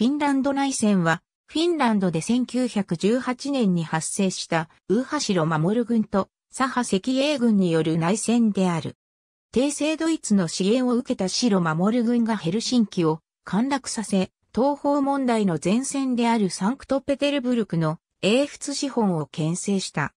フィンランド内戦は、フィンランドで1918年に発生した、ウーロ・マモ守軍と、サハ赤英軍による内戦である。帝政ドイツの支援を受けた白守軍がヘルシンキを陥落させ、東方問題の前線であるサンクトペテルブルクの英仏資本を牽制した。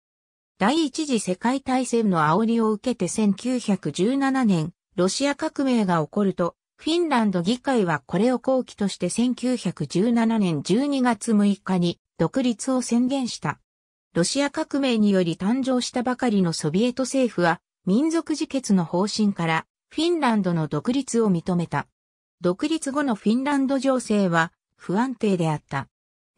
第一次世界大戦の煽りを受けて1917年、ロシア革命が起こると、フィンランド議会はこれを後期として1917年12月6日に独立を宣言した。ロシア革命により誕生したばかりのソビエト政府は民族自決の方針からフィンランドの独立を認めた。独立後のフィンランド情勢は不安定であった。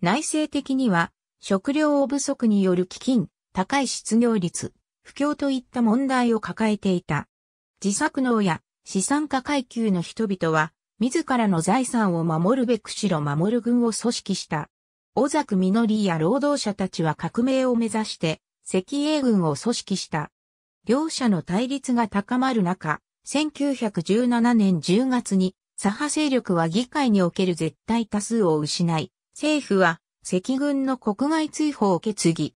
内政的には食料不足による飢饉、高い失業率、不況といった問題を抱えていた。自作農や資産家階級の人々は、自らの財産を守るべくしろ守る軍を組織した。小崎実や労働者たちは革命を目指して、赤英軍を組織した。両者の対立が高まる中、1917年10月に、左派勢力は議会における絶対多数を失い、政府は赤軍の国外追放を決議。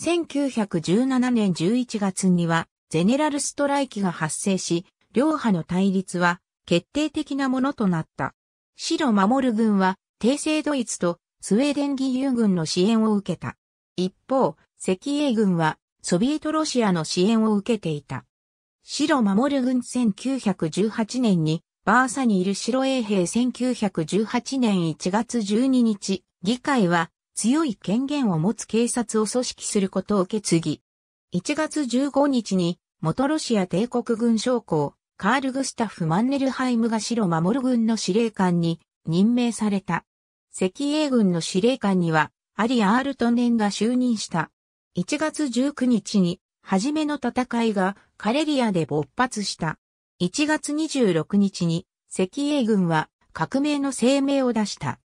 1917年11月には、ゼネラルストライキが発生し、両派の対立は決定的なものとなった。白守軍は、帝政ドイツとスウェーデン義勇軍の支援を受けた。一方、赤英軍は、ソビエトロシアの支援を受けていた。白守軍1918年に、バーサにいる白衛兵1918年1月12日、議会は強い権限を持つ警察を組織することを受け継ぎ、1月15日に元ロシア帝国軍将校、カール・グスタフ・マンネルハイムが白守る軍の司令官に任命された。赤英軍の司令官には、アリ・アールトネンが就任した。1月19日に、初めの戦いがカレリアで勃発した。1月26日に、赤英軍は革命の声明を出した。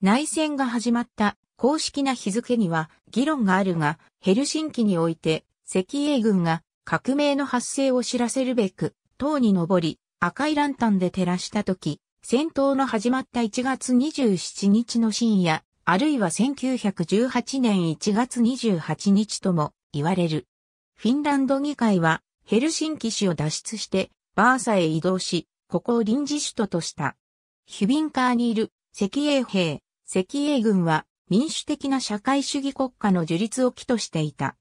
内戦が始まった公式な日付には議論があるが、ヘルシンキにおいて赤英軍が革命の発生を知らせるべく塔に登り、赤いランタンで照らした時、戦闘の始まった1月27日の深夜、あるいは1918年1月28日とも言われる。フィンランド議会はヘルシンキ市を脱出してバーサへ移動し、ここを臨時首都とした。ヒュビンカーにいる赤英兵、赤英軍は民主的な社会主義国家の樹立を起としていた。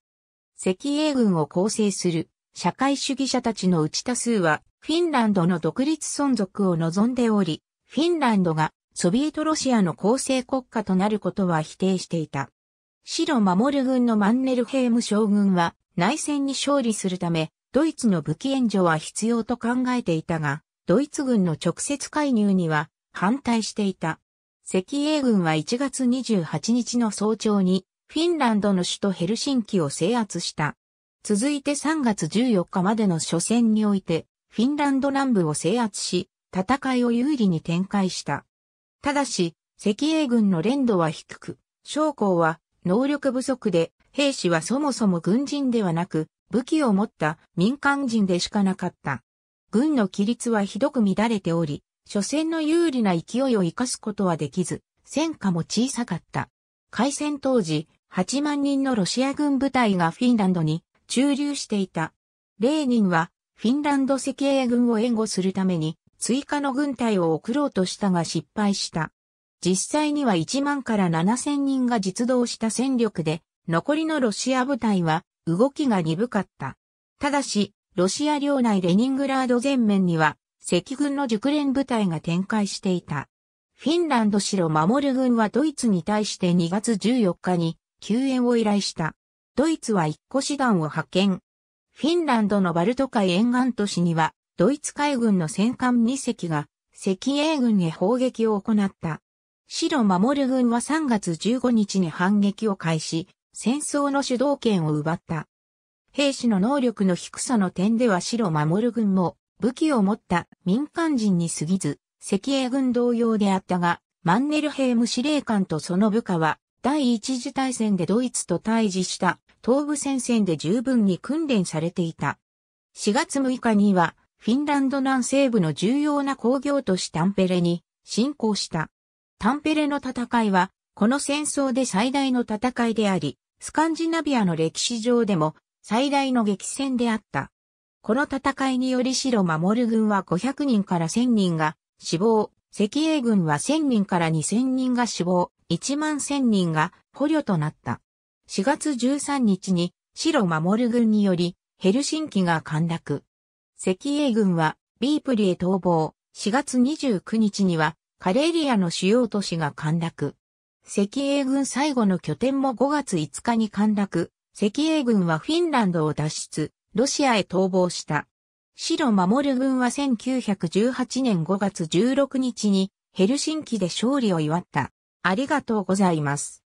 赤英軍を構成する社会主義者たちのうち多数は、フィンランドの独立存続を望んでおり、フィンランドがソビエトロシアの構成国家となることは否定していた。白守軍のマンネルヘーム将軍は内戦に勝利するため、ドイツの武器援助は必要と考えていたが、ドイツ軍の直接介入には反対していた。赤英軍は1月28日の早朝にフィンランドの首都ヘルシンキを制圧した。続いて3月14日までの初戦において、フィンランド南部を制圧し、戦いを有利に展開した。ただし、赤英軍の連度は低く、将校は能力不足で、兵士はそもそも軍人ではなく、武器を持った民間人でしかなかった。軍の規律はひどく乱れており、初戦の有利な勢いを生かすことはできず、戦果も小さかった。開戦当時、8万人のロシア軍部隊がフィンランドに駐留していた。レーニンはフィンランド赤衛軍を援護するために追加の軍隊を送ろうとしたが失敗した。実際には1万から7000人が実動した戦力で、残りのロシア部隊は動きが鈍かった。ただし、ロシア領内レニングラード全面には、赤軍の熟練部隊が展開していた。フィンランド城守る軍はドイツに対して2月14日に救援を依頼した。ドイツは一個師団を派遣。フィンランドのバルト海沿岸都市には、ドイツ海軍の戦艦2隻が、赤英軍へ砲撃を行った。白守る軍は3月15日に反撃を開始、戦争の主導権を奪った。兵士の能力の低さの点では白守る軍も武器を持った民間人に過ぎず、赤英軍同様であったが、マンネルヘーム司令官とその部下は第一次大戦でドイツと対峙した東部戦線で十分に訓練されていた。4月6日にはフィンランド南西部の重要な工業都市タンペレに侵攻した。タンペレの戦いはこの戦争で最大の戦いであり、スカンジナビアの歴史上でも最大の激戦であった。この戦いにより白守る軍は500人から1000人が死亡、赤英軍は1000人から2000人が死亡、1万1000人が捕虜となった。4月13日に白守軍によりヘルシンキが陥落。赤英軍はビープリへ逃亡。4月29日にはカレーリアの主要都市が陥落。赤英軍最後の拠点も5月5日に陥落。赤英軍はフィンランドを脱出、ロシアへ逃亡した。白守軍は1918年5月16日にヘルシンキで勝利を祝った。ありがとうございます。